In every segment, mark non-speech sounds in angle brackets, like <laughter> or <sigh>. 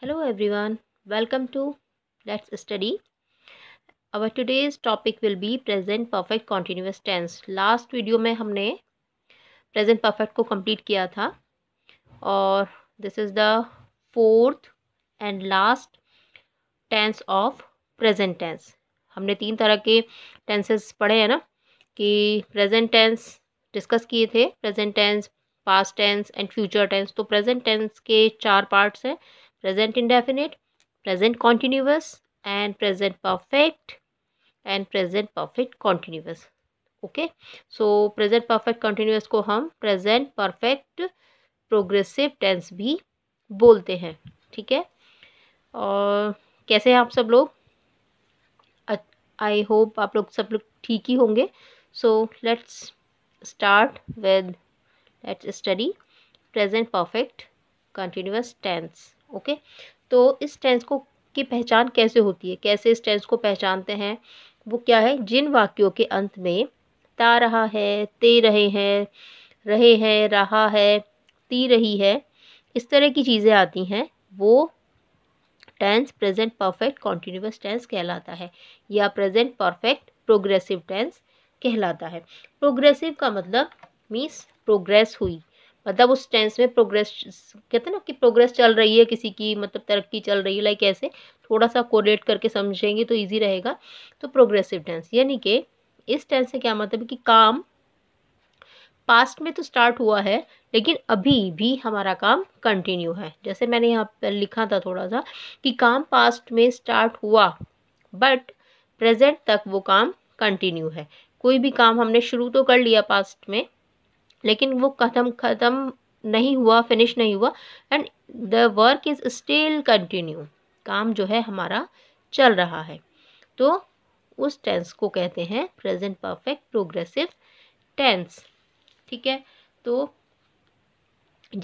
hello everyone welcome to let's study our today's topic will be present perfect continuous tense last video में हमने present perfect को complete किया था और this is the fourth and last tense of present tense हमने तीन तरह के tenses पढ़े हैं ना कि present tense discuss किए थे present tense past tense and future tense तो present tense के चार parts हैं present indefinite present continuous and present perfect and present perfect continuous okay so present perfect continuous को हम प्रेजेंट परफेक्ट प्रोग्रेसिव टेंस भी बोलते हैं ठीक है और कैसे हैं आप सब लोग आई होप आप लोग सब लोग ठीक ही होंगे so let's start with let's study present perfect continuous tense okay तो इस टेंस को की पहचान कैसे होती है कैसे इस टेंस को पहचानते हैं वो क्या है जिन वाक्यों के अंत में ता रहा है ते रहे हैं रहे हैं रहा है ती रही है इस तरह की चीज़ें आती हैं वो tense present perfect continuous tense कहलाता है या प्रेजेंट परफेक्ट प्रोग्रेसिव टेंस कहलाता है प्रोग्रेसिव का मतलब मीन्स प्रोग्रेस हुई मतलब उस टेंस में प्रोग्रेस कहते हैं ना कि प्रोग्रेस चल रही है किसी की मतलब तरक्की चल रही है लाइक ऐसे थोड़ा सा कोरेट करके समझेंगे तो ईजी रहेगा तो प्रोग्रेसिव टेंस यानी कि इस टेंस से क्या मतलब कि काम पास्ट में तो स्टार्ट हुआ है लेकिन अभी भी हमारा काम कंटिन्यू है जैसे मैंने यहाँ पर लिखा था थोड़ा सा कि काम पास्ट में स्टार्ट हुआ बट प्रेजेंट तक वो काम कंटिन्यू है कोई भी काम हमने शुरू तो कर लिया पास्ट में लेकिन वो खत्म खत्म नहीं हुआ फिनिश नहीं हुआ and the work is still continue काम जो है हमारा चल रहा है तो उस टेंस को कहते हैं प्रेजेंट परफेक्ट प्रोग्रेसिव टेंस ठीक है तो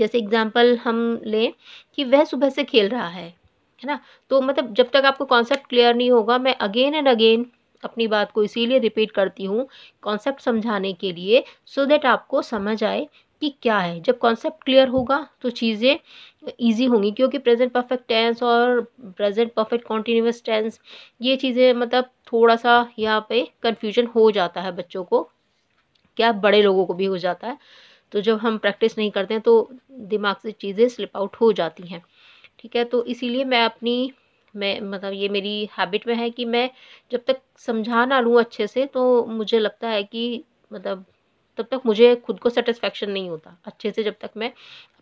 जैसे एग्जांपल हम लें कि वह सुबह से खेल रहा है है ना तो मतलब जब तक आपको कॉन्सेप्ट क्लियर नहीं होगा मैं अगेन एंड अगेन अपनी बात को इसीलिए रिपीट करती हूँ कॉन्सेप्ट समझाने के लिए सो so दैट आपको समझ आए कि क्या है जब कॉन्सेप्ट क्लियर होगा तो चीज़ें ईजी होंगी क्योंकि प्रेजेंट परफेक्ट टेंस और प्रेजेंट परफेक्ट कॉन्टीन्यूस टेंस ये चीज़ें मतलब थोड़ा सा यहाँ पे कन्फ्यूजन हो जाता है बच्चों को क्या बड़े लोगों को भी हो जाता है तो जब हम प्रैक्टिस नहीं करते हैं तो दिमाग से चीज़ें स्लिप आउट हो जाती हैं ठीक है तो इसीलिए मैं अपनी मैं मतलब ये मेरी हैबिट में है कि मैं जब तक समझा ना लूँ अच्छे से तो मुझे लगता है कि मतलब तब तक मुझे खुद को सेटिस्फेक्शन नहीं होता अच्छे से जब तक मैं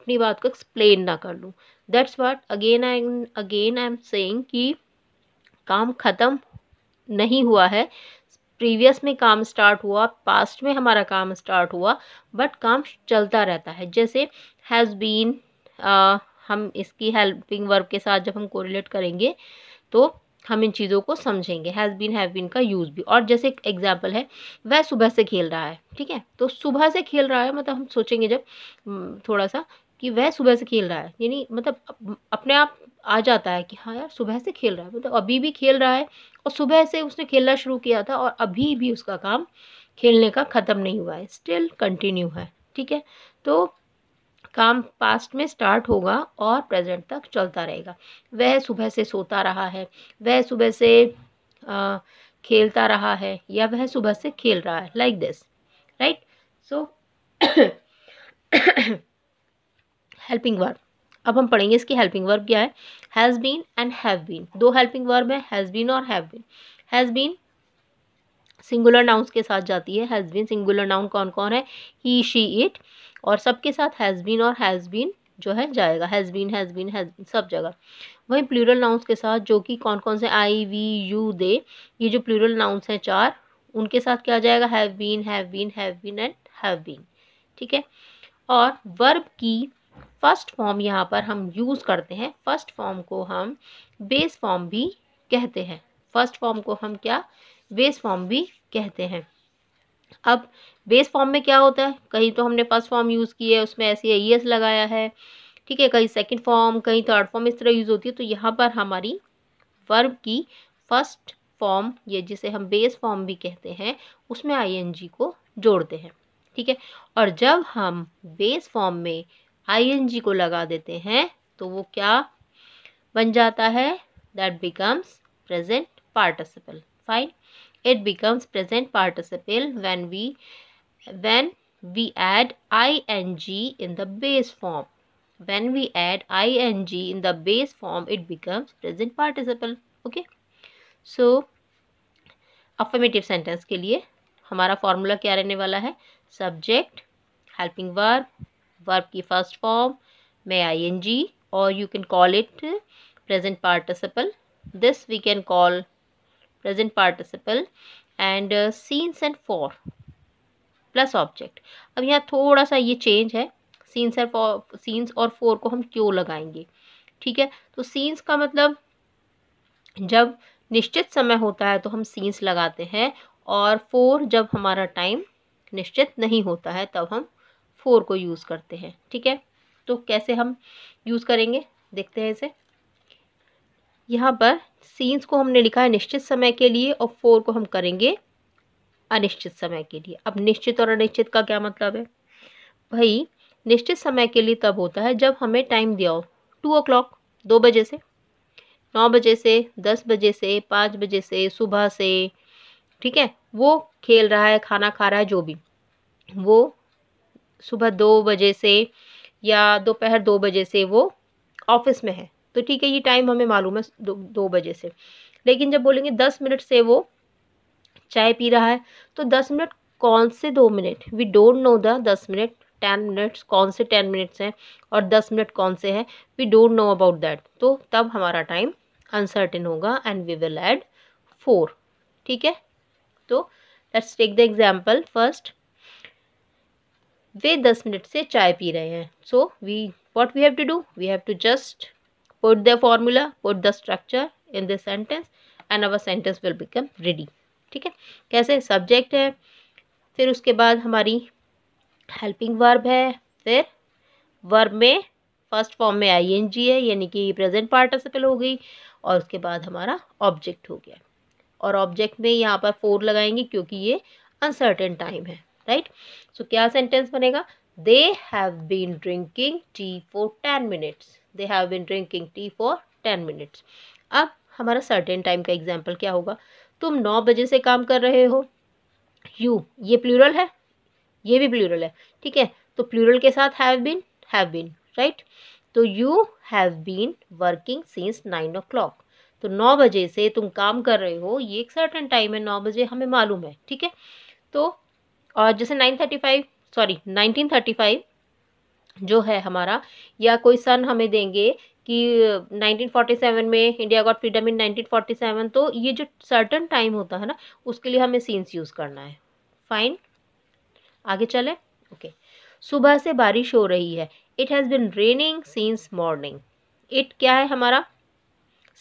अपनी बात को एक्सप्लेन ना कर लूँ that's what again I again I am saying कि काम ख़त्म नहीं हुआ है प्रीवियस में काम स्टार्ट हुआ पास्ट में हमारा काम स्टार्ट हुआ बट काम चलता रहता है जैसे हैज़ बीन हम इसकी हेल्पिंग वर्ब के साथ जब हम कोरिलेट करेंगे तो हम इन चीज़ों को समझेंगे हैज़ बीन हैव बीन का यूज़ भी और जैसे एक एग्जाम्पल है वह सुबह से खेल रहा है ठीक है तो सुबह से खेल रहा है मतलब हम सोचेंगे जब हम्म, थोड़ा सा कि वह सुबह से खेल रहा है यानी मतलब अपने आप आ जाता है कि हाँ यार सुबह से खेल रहा है मतलब अभी भी खेल रहा है और सुबह से उसने खेलना शुरू किया था और अभी भी उसका काम खेलने का ख़त्म नहीं हुआ है स्टिल कंटिन्यू है ठीक है तो काम पास्ट में स्टार्ट होगा और प्रेजेंट तक चलता रहेगा वह सुबह से सोता रहा है वह सुबह से आ, खेलता रहा है या वह सुबह से खेल रहा है like this right so helping verb अब हम पढ़ेंगे इसकी हेल्पिंग वर्ब क्या है has been and have been दो हेल्पिंग वर्ब है हैज़ बीन और have been has been singular nouns के साथ जाती है हैज़ बीन सिंगुलर नाउन कौन कौन है ही शी इट और सबके साथ हैज़ बीन और हैज़ बीन जो है जाएगा has been has been has सब जगह वहीं प्लूरल नाउंस के साथ जो कि कौन कौन से आई वी यू दे ये जो प्लूरल नाउंस हैं चार उनके साथ क्या जाएगा have been have been have been and have been ठीक है और वर्ब की फर्स्ट फॉर्म यहाँ पर हम यूज़ करते हैं फर्स्ट फॉर्म को हम बेस फॉर्म भी कहते हैं फर्स्ट फॉर्म को हम क्या बेस फॉर्म भी कहते हैं अब बेस फॉर्म में क्या होता है कहीं तो हमने फर्स्ट फॉर्म यूज़ की है उसमें ऐसे ई एस लगाया है ठीक है कहीं सेकंड फॉर्म कहीं थर्ड फॉर्म इस तरह यूज़ होती है तो यहाँ पर हमारी वर्ब की फर्स्ट फॉर्म या जिसे हम बेस फॉर्म भी कहते हैं उसमें आईएनजी को जोड़ते हैं ठीक है और जब हम बेस फॉर्म में आईएनजी को लगा देते हैं तो वो क्या बन जाता है that becomes present participle fine it becomes present participle when we when we add ing in the base form when we add ing in the base form it becomes present participle okay so affirmative sentence के लिए हमारा formula क्या रहने वाला है subject helping verb verb की first form में I N G और you can call it present participle this we can call present participle and uh, scenes for plus object अब यहाँ थोड़ा सा ये चेंज है सीन्स एंड फॉर सीन्स और फोर को हम क्यों लगाएंगे ठीक है तो सीन्स का मतलब जब निश्चित समय होता है तो हम सीन्स लगाते हैं और फोर जब हमारा टाइम निश्चित नहीं होता है तब हम फोर को यूज़ करते हैं ठीक है तो कैसे हम यूज़ करेंगे देखते हैं इसे यहाँ पर सीन्स को हमने लिखा है निश्चित समय के लिए और फोर को हम करेंगे अनिश्चित समय के लिए अब निश्चित और अनिश्चित का क्या मतलब है भाई निश्चित समय के लिए तब होता है जब हमें टाइम दिया हो टू ओ क्लॉक दो बजे से नौ बजे से दस बजे से पाँच बजे से सुबह से ठीक है वो खेल रहा है खाना खा रहा है जो भी वो सुबह दो बजे से या दोपहर दो बजे से वो ऑफिस में है तो ठीक है ये टाइम हमें मालूम है दो, दो बजे से लेकिन जब बोलेंगे दस मिनट से वो चाय पी रहा है तो दस मिनट कौन से दो minute we don't know the दस मिनट टेन मिनट्स कौन से टेन मिनट्स हैं और दस मिनट कौन से हैं we don't know about that तो तब हमारा टाइम अनसर्टेन होगा and we will add for ठीक है तो let's take the example first वे दस मिनट से चाय पी रहे हैं so we what we have to do we have to just put the formula put the structure in the sentence and our sentence will become ready ठीक है कैसे subject है फिर उसके बाद हमारी हेल्पिंग वर्ब है फिर वर्ब में फर्स्ट फॉर्म में आई एन जी है यानी कि प्रेजेंट पार्टिसिपल हो गई और उसके बाद हमारा ऑब्जेक्ट हो गया और ऑब्जेक्ट में यहाँ पर फोर लगाएंगे क्योंकि ये अनसर्टेन टाइम है राइट सो so, क्या सेंटेंस बनेगा they have been drinking tea for ten minutes they have been drinking tea for ten minutes अब हमारा सर्टेन टाइम का एग्जाम्पल क्या होगा तुम नौ बजे से काम कर रहे हो यू ये प्लूरल है ये भी प्लूरल है ठीक है तो प्लूरल के साथ have been have been right तो you have been working since nine o'clock तो नौ बजे से तुम काम कर रहे हो ये एक सर्टन टाइम है नौ बजे हमें मालूम है ठीक है तो और जैसे nine thirty five sorry nineteen thirty five जो है हमारा या कोई सन हमें देंगे कि 1947 में इंडिया गॉट फ्रीडम इन 1947 तो ये जो सर्टन टाइम होता है ना उसके लिए हमें सीन्स यूज़ करना है फाइन आगे चले ओके सुबह से बारिश हो रही है it has been raining since morning it क्या है हमारा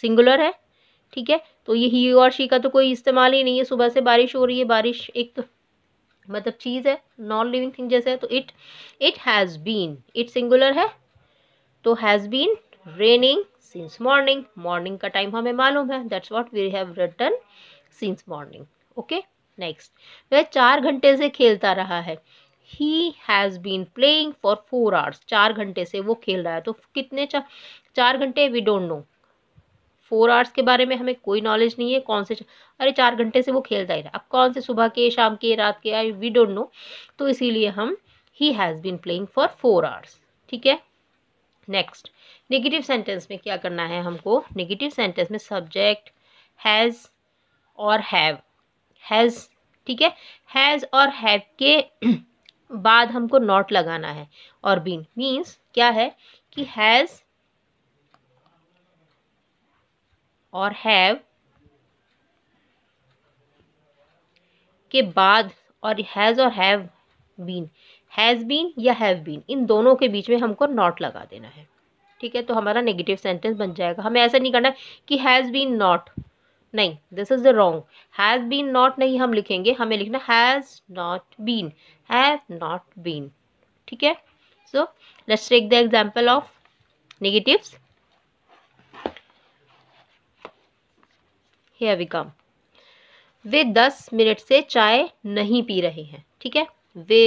सिंगुलर है ठीक है तो ये ही और शी का तो कोई इस्तेमाल ही नहीं है सुबह से बारिश हो रही है बारिश एक तो मतलब चीज़ है नॉन लिविंग थिंग जैसे है तो it it has been it singular है तो has been raining since morning morning का टाइम हमें मालूम है that's what we have written since morning okay next वह चार घंटे से खेलता रहा है he has been playing for four hours चार घंटे से वो खेल रहा है तो कितने चा, चार घंटे we don't know four hours के बारे में हमें कोई नॉलेज नहीं है कौन से अरे चार घंटे से वो खेलता ही रहा अब कौन से सुबह के शाम के रात के आई वी डोंट नो तो इसीलिए हम he has been playing for four hours ठीक है नेक्स्ट नेगेटिव सेंटेंस में क्या करना है हमको नेगेटिव सेंटेंस में सब्जेक्ट हैज़ और हैव हैज़ ठीक है हैज़ और हैव के <clears throat> बाद हमको नॉट लगाना है और बीन मीन्स क्या है कि हैज़ और हैव के बाद और हैज़ और हैव बीन हैज़ बीन या हैव बीन इन दोनों के बीच में हमको नॉट लगा देना है ठीक है तो हमारा नेगेटिव सेंटेंस बन जाएगा हमें ऐसा नहीं करना कि हैज़ बीन नॉट नहीं this is the wrong has been not नहीं हम लिखेंगे हमें लिखना has not been have not been ठीक है so let's take the example of negatives here we come वे दस मिनट से चाय नहीं पी रहे हैं ठीक है वे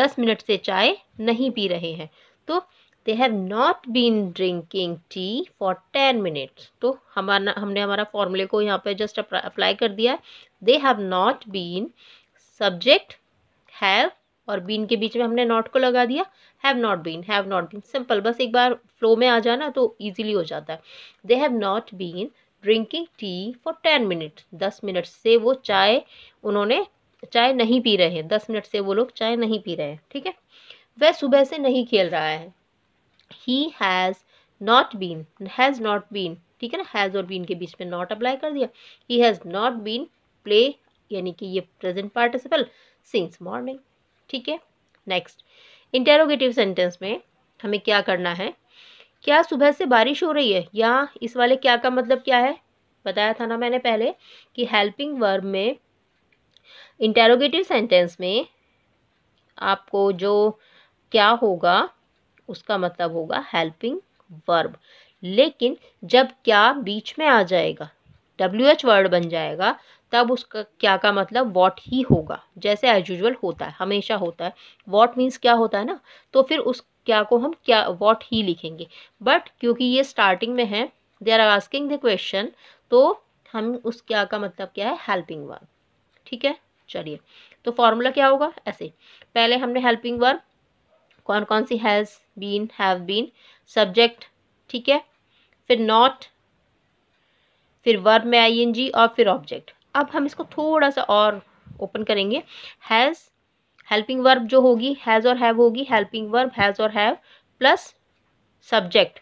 दस मिनट से चाय नहीं पी रहे हैं तो they have not been drinking tea for ten minutes तो हमारा हमने हमारा फॉर्मूले को यहाँ पे जस्ट अप्लाई कर दिया है they have not been subject have और बीन के बीच में हमने नॉट को लगा दिया have not been have not been simple बस एक बार फ्लो में आ जाना तो ईजिली हो जाता है they have not been drinking tea for ten minute दस मिनट से वो चाय उन्होंने चाय नहीं पी रहे हैं दस मिनट से वो लोग चाय नहीं पी रहे हैं ठीक है वह सुबह से नहीं खेल रहा है he has not been has not been ठीक है ना हैज़ और बीन के बीच में नॉट अप्लाई कर दिया he has not been play यानी कि ये प्रेजेंट पार्टिसिपल सिंस मॉर्निंग ठीक है नेक्स्ट इंटेरोगेटिव सेंटेंस में हमें क्या करना है क्या सुबह से बारिश हो रही है या इस वाले क्या का मतलब क्या है बताया था ना मैंने पहले कि हेल्पिंग वर्ब में इंटेरोगेटिव सेंटेंस में आपको जो क्या होगा उसका मतलब होगा हेल्पिंग वर्ब लेकिन जब क्या बीच में आ जाएगा डब्ल्यू एच वर्ड बन जाएगा तब उसका क्या का मतलब वॉट ही होगा जैसे एज यूजल होता है हमेशा होता है वॉट मीन्स क्या होता है ना तो फिर उस क्या को हम क्या वॉट ही लिखेंगे बट क्योंकि ये स्टार्टिंग में है they are asking the question तो हम उस क्या का मतलब क्या है हेल्पिंग वर्ब ठीक है चलिए तो फॉर्मूला क्या होगा ऐसे पहले हमने हेल्पिंग वर्ब कौन कौन सी has been have been subject ठीक है फिर नॉट फिर वर्ब में जी और फिर ऑब्जेक्ट अब हम इसको थोड़ा सा और ओपन करेंगे हैज़ हेल्पिंग वर्ब जो होगी हैज़ और हैव होगी हेल्पिंग वर्ब हैज़ और हैव प्लस सब्जेक्ट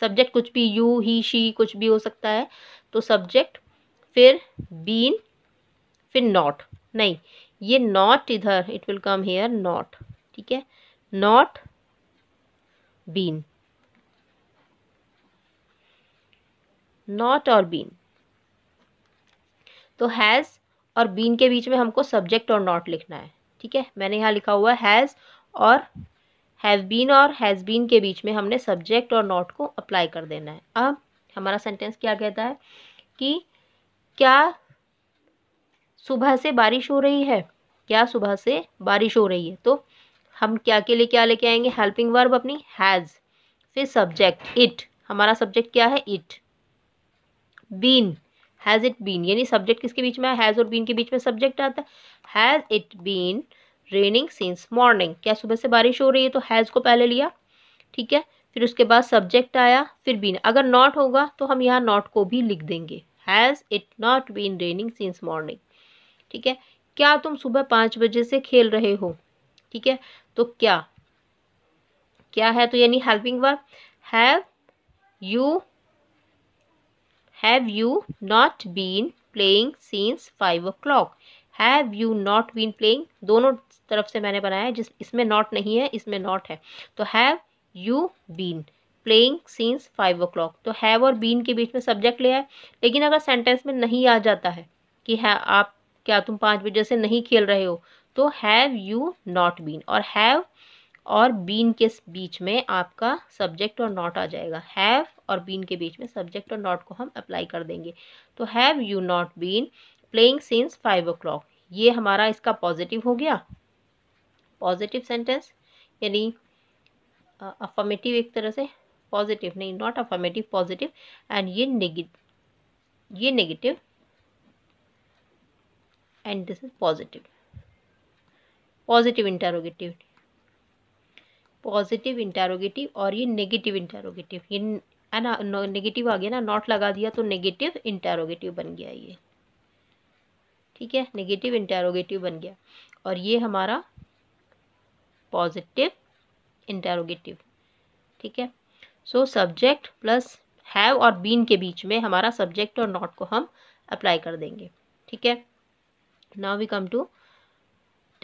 सब्जेक्ट कुछ भी यू ही शी कुछ भी हो सकता है तो सब्जेक्ट फिर बीन फिर नॉट नहीं ये नॉट इधर it will come here not ठीक है नॉट बीन नॉट और बीन तो हैज़ और बीन के बीच में हमको सब्जेक्ट और नॉट लिखना है ठीक है मैंने यहाँ लिखा हुआ हैज़ और हैव बीन और हैज़ बीन के बीच में हमने सब्जेक्ट और नॉट को अप्लाई कर देना है अब हमारा सेंटेंस क्या कहता है कि क्या सुबह से बारिश हो रही है क्या सुबह से बारिश हो रही है तो हम क्या के लिए क्या लेके आएंगे हेल्पिंग वर्ब अपनी हैज़ फिर सब्जेक्ट इट हमारा सब्जेक्ट क्या है it been has it been यानी सब्जेक्ट किसके बीच में हैज़ और बीन के बीच में सब्जेक्ट आता है has it been raining since morning क्या सुबह से बारिश हो रही है तो हैज़ को पहले लिया ठीक है फिर उसके बाद सब्जेक्ट आया फिर बीन अगर नॉट होगा तो हम यहाँ नॉट को भी लिख देंगे has it not been raining since morning ठीक है क्या तुम सुबह पाँच बजे से खेल रहे हो ठीक है तो क्या क्या है तो यानी helping verb have you Have you not been playing since five o'clock have you not been playing दोनों तरफ से मैंने बनाया है जिस इसमें नॉट नहीं है इसमें नॉट है तो have you been playing since five o'clock तो हैव और बीन के बीच में सब्जेक्ट लिया है लेकिन अगर सेंटेंस में नहीं आ जाता है कि है आप क्या तुम पाँच बजे से नहीं खेल रहे हो तो हैव यू नॉट बीन और हैव और बीन के बीच में आपका सब्जेक्ट और नॉट आ जाएगा हैव और बीन के बीच में सब्जेक्ट और नॉट को हम अप्लाई कर देंगे तो have you not been playing since five o'clock ये हमारा इसका पॉजिटिव हो गया पॉजिटिव सेंटेंस यानी अफॉर्मेटिव एक तरह से पॉजिटिव नहीं नॉट अफॉर्मेटिव पॉजिटिव एंड ये नेगेटिव ये negative and this is positive positive interrogative positive interrogative और ये नेगेटिव इंटेरोगेटिव ये है ना नेगेटिव आ गया ना नॉट लगा दिया तो नेगेटिव इंटेरोगेटिव बन गया ये ठीक है नेगेटिव इंटेरोगेटिव बन गया और ये हमारा पॉजिटिव इंटेरोगेटिव ठीक है सो सब्जेक्ट प्लस हैव और बीन के बीच में हमारा सब्जेक्ट और नॉट को हम अप्लाई कर देंगे ठीक है now we come to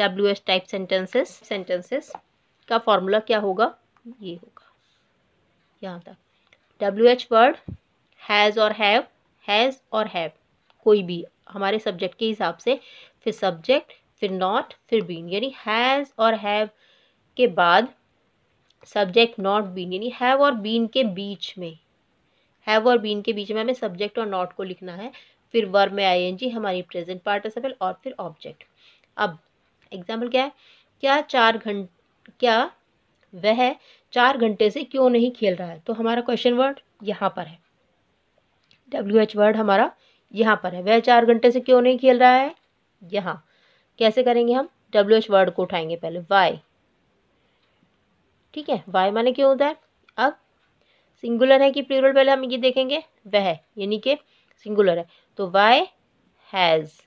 W S type sentences sentences का फॉर्मूला क्या होगा ये होगा यहाँ तक डब्ल्यू एच वर्ड हैज़ और हैव हैज़ और हैव कोई भी हमारे सब्जेक्ट के हिसाब से फिर सब्जेक्ट फिर नॉट फिर बीन यानी हैज़ और हैव के बाद सब्जेक्ट नॉट बीन यानी हैव और बीन के बीच में हैव और बीन के बीच में हमें सब्जेक्ट और नॉट को लिखना है फिर वर्ब में आई एन जी हमारी प्रेजेंट पार्टिसिपल और फिर ऑब्जेक्ट अब एग्जाम्पल क्या है क्या चार घंटे क्या वह चार घंटे से क्यों नहीं खेल रहा है तो हमारा क्वेश्चन वर्ड यहाँ पर है डब्ल्यू एच वर्ड हमारा यहाँ पर है वह चार घंटे से क्यों नहीं खेल रहा है यहाँ कैसे करेंगे हम डब्ल्यू एच वर्ड को उठाएंगे पहले वाई ठीक है वाई माने क्यों होता है अब सिंगुलर है कि प्लूरल पहले हम ये देखेंगे वह यानी कि सिंगुलर है तो वाई हैज़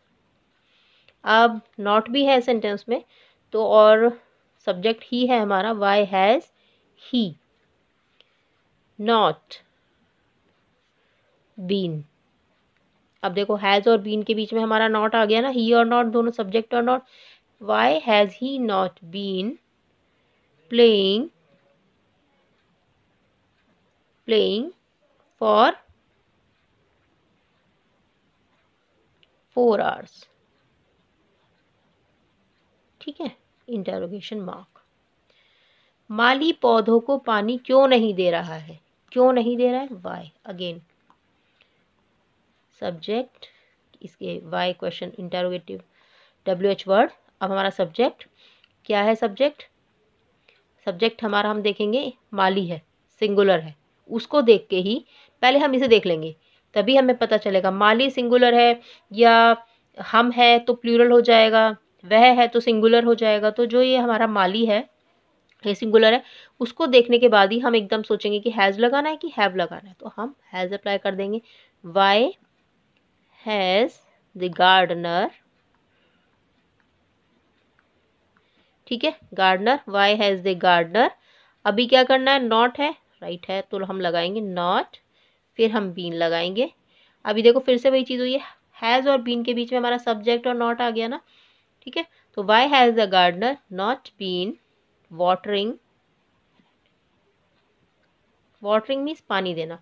अब नॉट भी है सेंटेंस में तो और सब्जेक्ट ही है हमारा why has he not been अब देखो हैज़ और बीन के बीच में हमारा नॉट आ गया ना ही और नॉट दोनों सब्जेक्ट और not why has he not been playing playing for four hours ठीक है इंटरोगेशन मार्क माली पौधों को पानी क्यों नहीं दे रहा है क्यों नहीं दे रहा है वाई अगेन सब्जेक्ट इसके why question interrogative W H word अब हमारा सब्जेक्ट क्या है सब्जेक्ट सब्जेक्ट हमारा हम देखेंगे माली है सिंगुलर है उसको देख के ही पहले हम इसे देख लेंगे तभी हमें पता चलेगा माली सिंगुलर है या हम है तो प्लूरल हो जाएगा वह है तो सिंगुलर हो जाएगा तो जो ये हमारा माली है ये सिंगुलर है उसको देखने के बाद ही हम एकदम सोचेंगे कि हैज़ लगाना है कि हैव लगाना है तो हम हैज़ अप्लाई कर देंगे वाई हैज़ द गार्डनर ठीक है gardener why has the gardener अभी क्या करना है नॉट है राइट है तो हम लगाएंगे नॉट फिर हम बीन लगाएंगे अभी देखो फिर से वही चीज़ हुई है हैज़ और बीन के बीच में हमारा सब्जेक्ट और नॉट आ गया ना ठीक है तो why has the gardener not been watering watering means पानी देना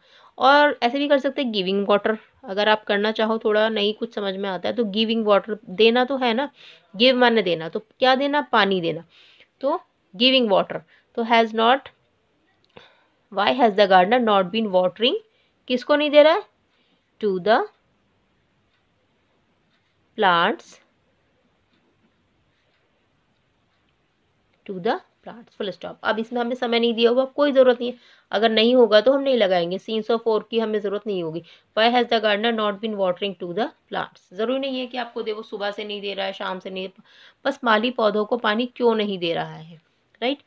और ऐसे भी कर सकते हैं गिविंग वाटर अगर आप करना चाहो थोड़ा नहीं कुछ समझ में आता है तो गिविंग वाटर देना तो है ना गिव माने देना तो क्या देना पानी देना तो गिविंग वाटर तो has not why has the gardener not been watering किसको नहीं दे रहा है to the plants to the plants full stop अब इसमें हमें समय नहीं दिया होगा कोई ज़रूरत नहीं है अगर नहीं होगा तो हम नहीं लगाएंगे सीन सौ फोर की हमें ज़रूरत नहीं होगी why has the gardener not been watering to the plants ज़रूरी नहीं है कि आपको देखो सुबह से नहीं दे रहा है शाम से नहीं बस माली पौधों को पानी क्यों नहीं दे रहा है राइट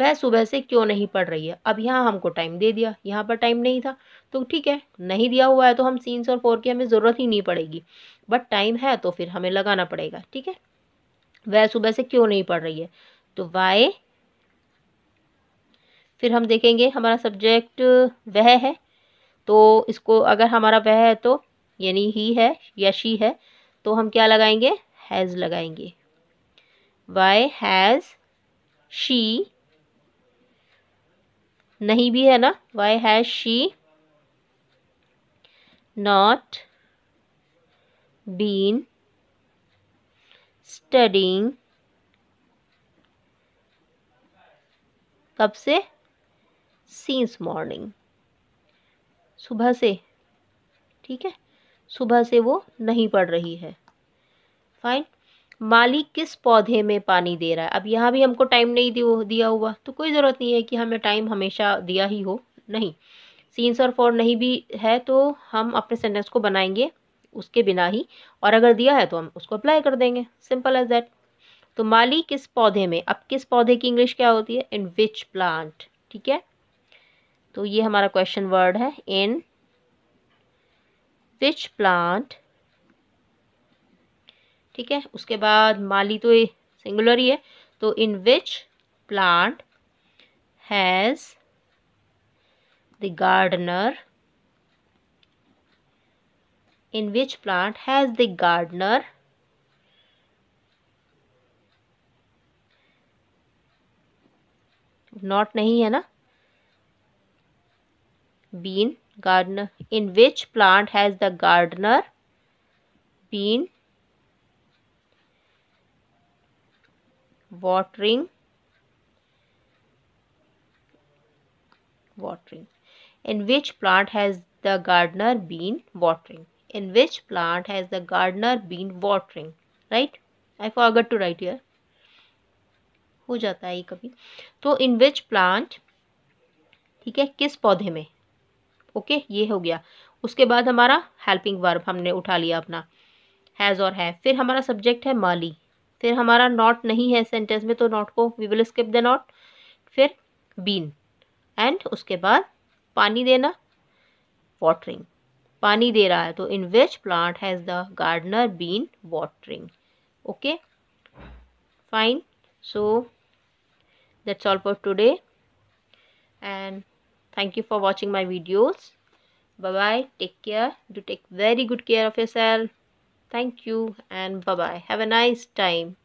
वह सुबह से क्यों नहीं पड़ रही है अब यहाँ हमको टाइम दे दिया यहाँ पर टाइम नहीं था तो ठीक है नहीं दिया हुआ है तो हम सीन्स और फोर की हमें ज़रूरत ही नहीं पड़ेगी बट टाइम है तो फिर हमें लगाना पड़ेगा ठीक है वह सुबह से क्यों नहीं पड़ रही है तो वाई फिर हम देखेंगे हमारा सब्जेक्ट वह है तो इसको अगर हमारा वह है तो यानी ही है या शी है तो हम क्या लगाएंगे हैज़ लगाएंगे वाई हैज़ शी नहीं भी है ना why has she not been studying कब से सीन्स मॉर्निंग सुबह से ठीक है सुबह से वो नहीं पड़ रही है फाइन माली किस पौधे में पानी दे रहा है अब यहाँ भी हमको टाइम नहीं दिया हुआ तो कोई ज़रूरत नहीं है कि हमें टाइम हमेशा दिया ही हो नहीं सीन्स और फॉर नहीं भी है तो हम अपने सेंटेंस को बनाएंगे उसके बिना ही और अगर दिया है तो हम उसको अप्लाई कर देंगे सिंपल एज दैट तो माली किस पौधे में अब किस पौधे की इंग्लिश क्या होती है इन विच प्लांट ठीक है तो ये हमारा क्वेश्चन वर्ड है इन विच प्लांट ठीक है उसके बाद माली तो सिंगुलर ही है तो in which plant has the gardener in which plant has the gardener Not, नहीं है ना been gardener. In which plant has the gardener been watering watering in which plant has the gardener been watering in which plant has the gardener been watering right i forgot to write here हो जाता है ये कभी तो in which plant ठीक है किस पौधे में ओके ये हो गया उसके बाद हमारा हेल्पिंग वर्ब हमने उठा लिया अपना हैज़ और है फिर हमारा सब्जेक्ट है माली फिर हमारा नॉट नहीं है सेंटेंस में तो नॉट को we will skip the not फिर बीन एंड उसके बाद पानी देना वाटरिंग पानी दे रहा है तो in which plant has the gardener been watering okay fine so that's all for today and thank you for watching my videos bye bye take care do take very good care of yourself thank you and bye bye have a nice time